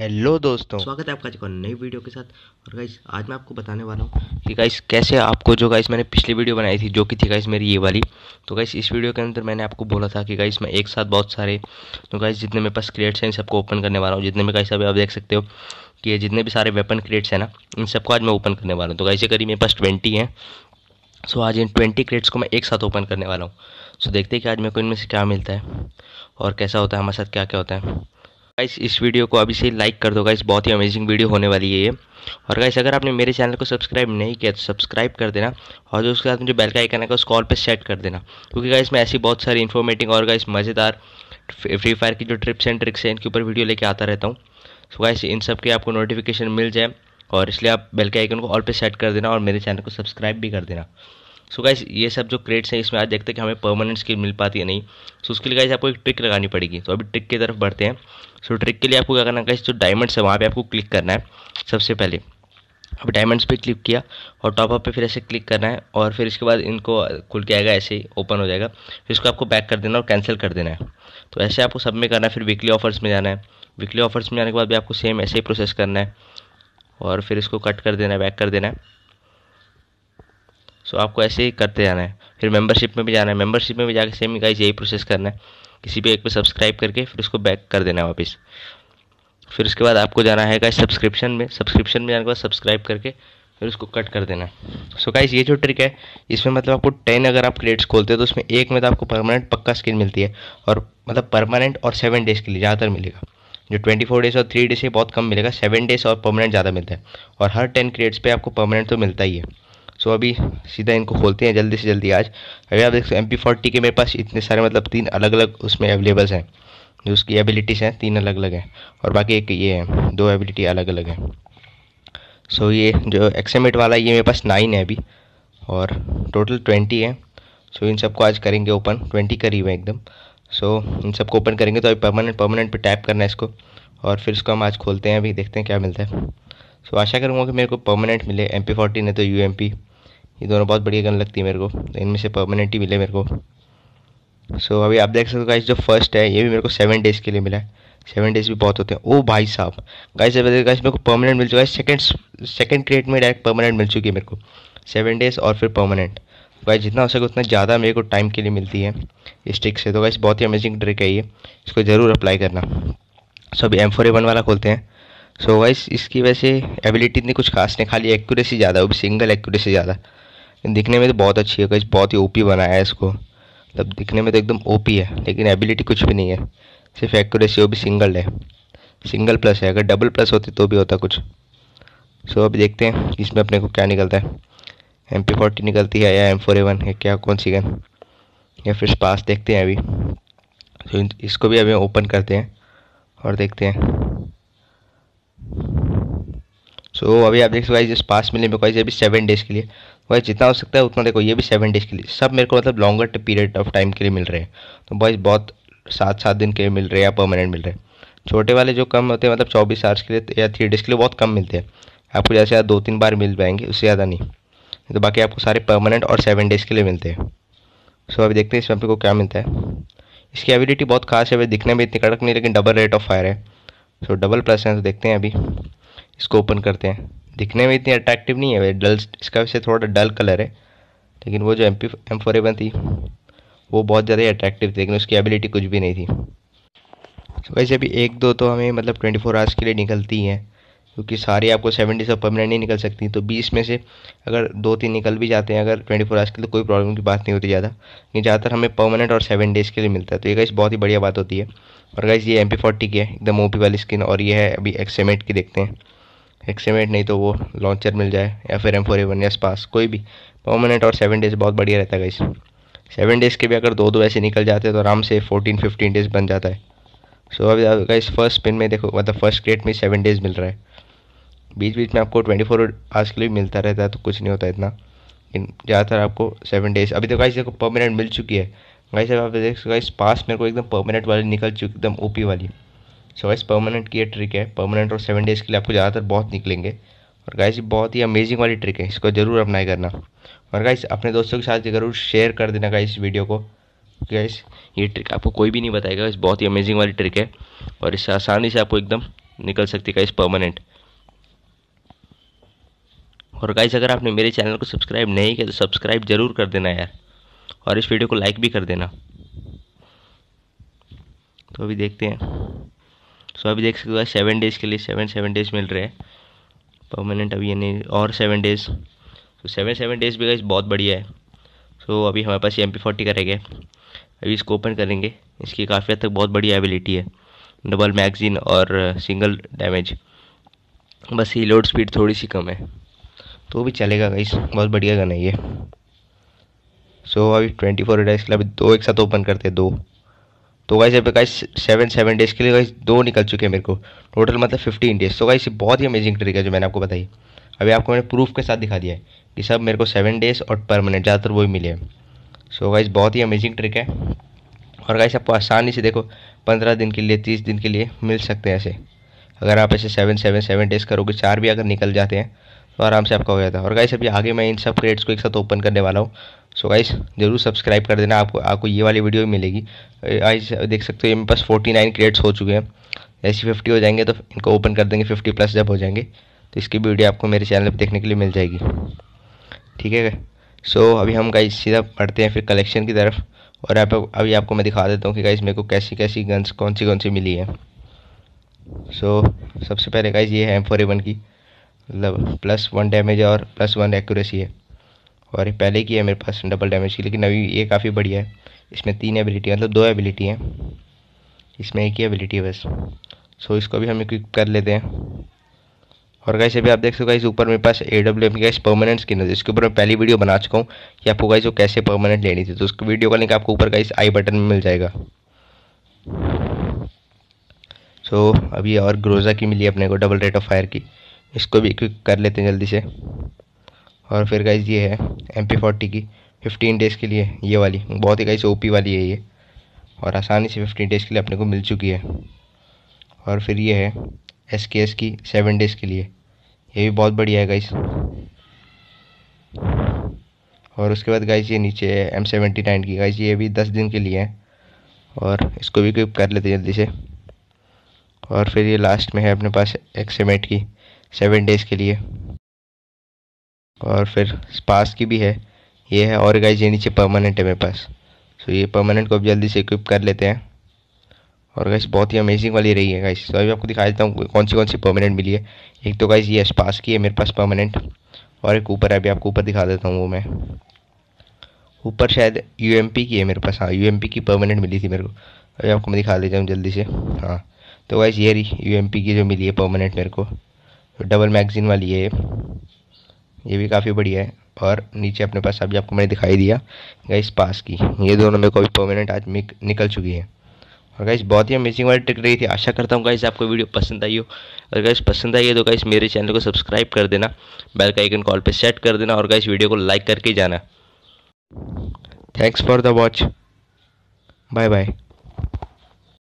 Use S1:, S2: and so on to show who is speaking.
S1: hello दोस्तों स्वागत है आपका एक नई वीडियो के साथ और गाइस आज मैं आपको बताने वाला हूँ कि गाइस कैसे आपको जो गाइस मैंने पिछली वीडियो बनाई थी जो कि थी गाइस मेरी ये वाली तो गाइस इस वीडियो के अंदर मैंने आपको बोला था कि गाइस मैं एक साथ बहुत सारे तो गाइस जितने मेरे पास क्रिएट्स हैं सबको ओपन करने वाला हूँ जितने भी गाइस अभी आप देख सकते हो कि ये जितने भी सारे वेपन क्रिएट्स हैं ना इन सबको आज मैं ओपन करने वाला हूँ तो गाइस करीब मेरे पास ट्वेंटी हैं सो आज इन ट्वेंटी क्रिएट्स को मैं एक साथ ओपन करने वाला हूँ सो देखते हैं कि आज मेरे को इनमें से क्या मिलता है और कैसा होता है हमारे साथ क्या क्या होता है गाइस इस वीडियो को अभी से लाइक कर दो गाइस बहुत ही अमेजिंग वीडियो होने वाली है ये और गाइस अगर आपने मेरे चैनल को सब्सक्राइब नहीं किया तो सब्सक्राइब कर देना और जो उसके साथ मुझे बेल का आइकन है उसको ऑल पर सेट कर देना क्योंकि गाइस मैं ऐसी बहुत सारी इन्फॉर्मेटिव और गाइस मज़ेदार फ्री फायर की जो ट्रिप्स एंड ट्रिक्स हैं इनके ऊपर वीडियो लेके आता रहता हूँ सो गाइस इन सब के आपको नोटिफिकेशन मिल जाए और इसलिए आप बेल के आइकन को ऑल पे सेट कर देना और मेरे चैनल को सब्सक्राइब भी कर देना सो गाइज ये सब जो क्रेड्स हैं इसमें आज देखते हैं कि हमें परमानेंट स्किल मिल पाती है नहीं सो उसके लिए गाइज आपको एक ट्रिक लगानी पड़ेगी तो अभी ट्रिक की तरफ बढ़ते हैं सो ट्रिक के लिए आपको क्या करना है गाइज जो डायमंड्स है वहाँ पर आपको क्लिक करना है सबसे पहले अब डायमंड्स पे क्लिक किया और टॉप अप पे फिर ऐसे क्लिक करना है और फिर इसके बाद इनको खुल के आएगा ऐसे ही ओपन हो जाएगा फिर इसको आपको बैक कर देना और कैंसिल कर देना है तो ऐसे आपको सब में करना है फिर वीकली ऑफर्स में जाना है वीकली ऑफर्स में जाने के बाद भी आपको सेम ऐसे ही प्रोसेस करना है और फिर इसको कट कर देना है बैक कर देना है सो आपको ऐसे ही करते जाना है फिर मेंबरशिप में भी जाना है मेंबरशिप में भी जाकर सेम गाइज यही प्रोसेस करना है किसी भी एक पे सब्सक्राइब करके फिर उसको बैक कर देना है वापस फिर उसके बाद आपको जाना है का सब्सक्रिप्शन में सब्सक्रिप्शन में जाने के बाद सब्सक्राइब करके फिर उसको कट कर देना है सो so गाइस ये जो ट्रिक है इसमें मतलब आपको टेन अगर आप क्रेडिट्स खोलते हो तो उसमें एक में तो आपको परमानेंट पक्का स्किन मिलती है और मतलब परमानेंट और सेवन डेज़ के लिए ज़्यादातर मिलेगा जो ट्वेंटी फोर डेज़ और थ्री डेज़ से बहुत कम मिलेगा सेवन डेज़ और परमानेंट ज़्यादा मिलता है और हर टेन क्रेड्स पर आपको परमानेंट तो मिलता ही है सो अभी सीधा इनको खोलते हैं जल्दी से जल्दी आज अभी आप देख सकते एम पी फोर्टी के मेरे पास इतने सारे मतलब तीन अलग अलग उसमें अवेलेबल्स हैं जो उसकी एबिलिटीज़ हैं तीन अलग अलग हैं और बाकी एक ये है दो एबिलिटी अलग अलग हैं सो ये जो एक्सेमेट वाला ये मेरे पास नाइन है अभी और टोटल ट्वेंटी है सो इन सबको आज करेंगे ओपन ट्वेंटी करीब है एकदम सो इन सबको ओपन करेंगे तो अभी परमानेंट परमानेंट पे टैप करना है इसको और फिर इसको हम आज खोलते हैं अभी देखते हैं क्या मिलता है सो आशा करूँगा कि मेरे को परमानेंट मिले एम पी फोर्टी नहीं तो यू एम पी ये दोनों बहुत बढ़िया गन लगती है मेरे को इनमें से परमानेंट ही मिले मेरे को सो so, अभी आप देख सकते हो गाइस जो फर्स्ट है ये भी मेरे को सेवन डेज़ के लिए मिला है सेवन डेज़ भी बहुत होते हैं ओ oh, भाई साहब गाइस देखा गाइस मेरे को परमानेंट मिल चुका है सेकंड सेकंड क्रिएट में डायरेक्ट परमानेंट मिल चुकी है मेरे को सेवन डेज़ और फिर परमानेंट गाइस जितना हो सके उतना ज़्यादा मेरे को टाइम के लिए मिलती है इस ट्रिक से तो गाइस बहुत ही अमेजिंग ट्रिक है ये इसको ज़रूर अप्लाई करना सो अभी एम फोर वाला खोलते हैं सो गाइस इसकी वैसे एबिलिटी इतनी कुछ खास नहीं खाली एक्यूरेसी ज़्यादा वो भी सिंगल एक्यूरेसी ज़्यादा दिखने में तो बहुत अच्छी है बहुत ही ओपी बनाया है इसको मतलब दिखने में तो एकदम ओपी है लेकिन एबिलिटी कुछ भी नहीं है सिर्फ एक्यूरेसी वो भी सिंगल है सिंगल प्लस है अगर डबल प्लस होती तो भी होता कुछ सो अब देखते हैं इसमें अपने को क्या निकलता है एम पी फोर्टी निकलती है या एम फोर एवन है क्या कौन सी गन या फिर स्पास देखते हैं अभी तो इसको भी अभी ओपन करते हैं और देखते हैं सो so, अभी आप देख सकते पास मिले मेरे को अभी सेवन डेज़ के लिए वह जितना हो सकता है उतना देखो ये भी सेवन डेज के लिए सब मेरे को मतलब लॉन्गर पीरियड ऑफ टाइम के लिए मिल रहे हैं तो बॉयज़ बहुत सात सात दिन के लिए मिल रहे हैं या परमानेंट मिल रहे हैं छोटे वाले जो कम होते हैं मतलब चौबीस आवर्स के लिए या थ्री डेज के लिए बहुत कम मिलते हैं आपको ज़्यादा से ज़्यादा दो तीन बार मिल पाएंगे उससे ज़्यादा नहीं तो बाकी आपको सारे परमानेंट और सेवन डेज के लिए मिलते हैं सो अभी देखते हैं इसमें आपको क्या मिलता है इसकी एबिलिटी बहुत खास है दिखने में इतनी कड़क नहीं लेकिन डबल रेट ऑफ फायर है सो डबल प्लस है तो देखते हैं अभी इसको ओपन करते हैं दिखने में इतनी अट्रैक्टिव नहीं है डल इसका वैसे थोड़ा डल कलर है लेकिन वो जो M P M four A one थी वो बहुत ज़्यादा ही अट्रैक्टिव थी लेकिन उसकी एबिलिटी कुछ भी नहीं थी वैसे भी एक दो तो हमें मतलब ट्वेंटी फोर आवर्स के लिए निकलती हैं क्योंकि सारी आपको सेवेंटी सब परमानेंट नहीं निकल सकती तो बीस में से अगर दो तीन निकल भी जाते हैं अगर ट्वेंटी फोर आवर्स के लिए तो कोई प्रॉब्लम की बात नहीं होती ज़्यादा लेकिन ज़्यादातर हमें परमानेंट और सेवन डेज़ के लिए मिलता है तो ये गाइस बहुत ही बढ़िया बात होती है और गाइस ये एम पी फोर्टी की है एकदम ओ पी वाली स्किन और ये है अभी एक्सेमेट की देखते हैं एक्सटेमेट नहीं तो वो लॉन्चर मिल जाए या फिर एम फोर ए वन या पास कोई भी परमानेंट और सेवन डेज़ बहुत बढ़िया रहता है गाइस सेवन डेज़ के भी अगर दो दो ऐसे निकल जाते हैं तो आराम से फोर्टीन फिफ्टीन डेज़ बन जाता है सो so, अब इस फर्स्ट स्पिन में देखो मतलब फर्स्ट क्रेट में सेवन डेज़ मिल रहा है बीच बीच में आपको ट्वेंटी फोर आवर्स के लिए मिलता रहता है तो कुछ नहीं होता इतना लेकिन ज़्यादातर आपको सेवन डेज़ अभी तो गाइस देखो परमानेंट मिल चुकी है गाइस अब आप देख सकते गाइस पास मेरे को एकदम परमानेंट वाली निकल चुकी एकदम ओपी वाली सो परमानेंट की ये ट्रिक है परमानेंट और सेवन डेज़ के लिए आपको ज़्यादातर बहुत निकलेंगे और गाइस ये बहुत ही अमेजिंग वाली ट्रिक है इसको ज़रूर अपनाई करना और गाइस अपने दोस्तों के साथ ज़रूर शेयर कर देना गाइस वीडियो को गाइस ये ट्रिक आपको कोई भी नहीं बताएगा इस बहुत ही अमेजिंग वाली ट्रिक है और इससे आसानी से आपको एकदम निकल सकती है गाइस परमानेंट और गाइस अगर आपने मेरे चैनल को सब्सक्राइब नहीं किया तो सब्सक्राइब ज़रूर कर देना यार और इस वीडियो को लाइक भी कर देना तो अभी देखते हैं सो अभी देख सकते हो सेवन डेज़ के लिए सेवन सेवन डेज़ मिल रहे हैं परमानेंट अभी यानी और सेवन डेज़ तो सेवन सेवन डेज़ भी गई बहुत बढ़िया है सो so, अभी हमारे पास एम पी फोर्टी करेंगे अभी इसको ओपन करेंगे इसकी काफ़ी हद तक बहुत बढ़िया एबिलिटी है डबल मैगजीन और सिंगल uh, डैमेज बस ये लोड स्पीड थोड़ी सी कम है तो भी चलेगा गाइस बहुत बढ़िया गन है ये सो so, अभी ट्वेंटी फोर डाइस के लिए अभी दो एक साथ ओपन करते हैं दो तो गाइस यहाँ पे गाइस सेवन सेवन डेज के लिए गाइस दो निकल चुके हैं मेरे को टोटल मतलब फिफ्टीन डेज तो गाइस बहुत ही अमेजिंग ट्रिक है जो मैंने आपको बताई अभी आपको मैंने प्रूफ के साथ दिखा दिया है कि सब मेरे को सेवन डेज और परमानेंट ज़्यादातर वही मिले हैं सो गाइस बहुत ही अमेजिंग ट्रिक है और गाइस आपको आसानी से देखो पंद्रह दिन के लिए तीस दिन के लिए मिल सकते हैं ऐसे अगर आप ऐसे सेवन सेवन सेवन डेज करोगे चार भी अगर निकल जाते हैं तो आराम से आपका हो जाता है और गाइस अभी आगे मैं इन सब क्रेड्स को एक साथ ओपन करने वाला हूँ सो गाइस ज़रूर सब्सक्राइब कर देना आपको आपको ये वाली वीडियो भी मिलेगी आइज देख सकते हो ये मेरे पास फोर्टी नाइन क्रेड्स हो चुके हैं ऐसे फिफ्टी हो जाएंगे तो इनको ओपन कर देंगे फिफ्टी प्लस जब हो जाएंगे तो इसकी वीडियो आपको मेरे चैनल पर देखने के लिए मिल जाएगी ठीक है सो so, अभी हम गाइस सीधा पढ़ते हैं फिर कलेक्शन की तरफ और आप अभी आपको मैं दिखा देता हूँ कि गाइस मेरे को कैसी कैसी गन्स कौन सी कौन सी मिली है सो so, सबसे पहले गाइस ये है एम फोर एवन की मतलब प्लस वन डैमेज और प्लस वन एक्यूरेसी है और पहले की है मेरे पास डबल डैमेज की लेकिन अभी ये काफ़ी बढ़िया है इसमें तीन एबिलिटी मतलब दो एबिलिटी हैं इसमें एक ही एबिलिटी है बस सो इसको भी हम इक्विप कर लेते हैं और गाइस अभी आप देख सकते हो ऊपर मेरे पास ए डब्ल्यू एम की गाइस परमानेंट स्किन है तो इसके ऊपर मैं पहली वीडियो बना चुका हूँ कि आपको गाइस वो कैसे परमानेंट लेनी थी तो उसकी वीडियो का लिंक आपको ऊपर गाइस आई बटन में मिल जाएगा सो so, अभी और ग्रोज़ा की मिली अपने को डबल रेट ऑफ फायर की इसको भी इक्विप कर लेते हैं जल्दी से और फिर गाइज ये है एम पी फोर्टी की फिफ्टीन डेज़ के लिए ये वाली बहुत ही गाइज पी वाली है ये और आसानी से फिफ्टीन डेज़ के लिए अपने को मिल चुकी है और फिर ये है एस के एस की सेवन डेज़ के लिए ये भी बहुत बढ़िया है गाइस और उसके बाद गाइस ये नीचे है एम सेवेंटी नाइन की गाइस ये भी दस दिन के लिए है और इसको भी क्विप कर लेते जल्दी से और फिर ये लास्ट में है अपने पास एक्सेमेट की सेवन डेज़ के लिए और फिर पास की भी है ये है और गाइज ये नीचे परमानेंट है मेरे पास सो ये परमानेंट को अब जल्दी से इक्विप कर लेते हैं और गाइस बहुत ही अमेजिंग वाली रही है गाइस तो अभी आपको दिखा देता हूँ कौन सी कौन सी परमानेंट मिली है एक तो गाइस ये पास की है मेरे पास परमानेंट और एक ऊपर है अभी आपको ऊपर दिखा देता हूँ वो मैं ऊपर शायद यू की है मेरे पास हाँ यू की परमानेंट मिली थी मेरे को अभी आपको मैं दिखा देता हूँ जल्दी से हाँ तो गाइज़ ये रही यू की जो मिली है परमानेंट मेरे को डबल मैगजीन वाली है ये भी काफ़ी बढ़िया है और नीचे अपने पास अभी आपको मैंने दिखाई दिया गाइस पास की ये दोनों में कोई परमानेंट आज निकल चुकी है और गाइस बहुत ही अमेजिंग वाली ट्रिक रही थी आशा करता हूँ गाइस आपको वीडियो पसंद आई हो अगर गाइस पसंद आई है तो गाइस मेरे चैनल को सब्सक्राइब कर देना बेल का आइकन कॉल पर सेट कर देना और गाइस वीडियो को लाइक करके जाना thanks for the watch bye bye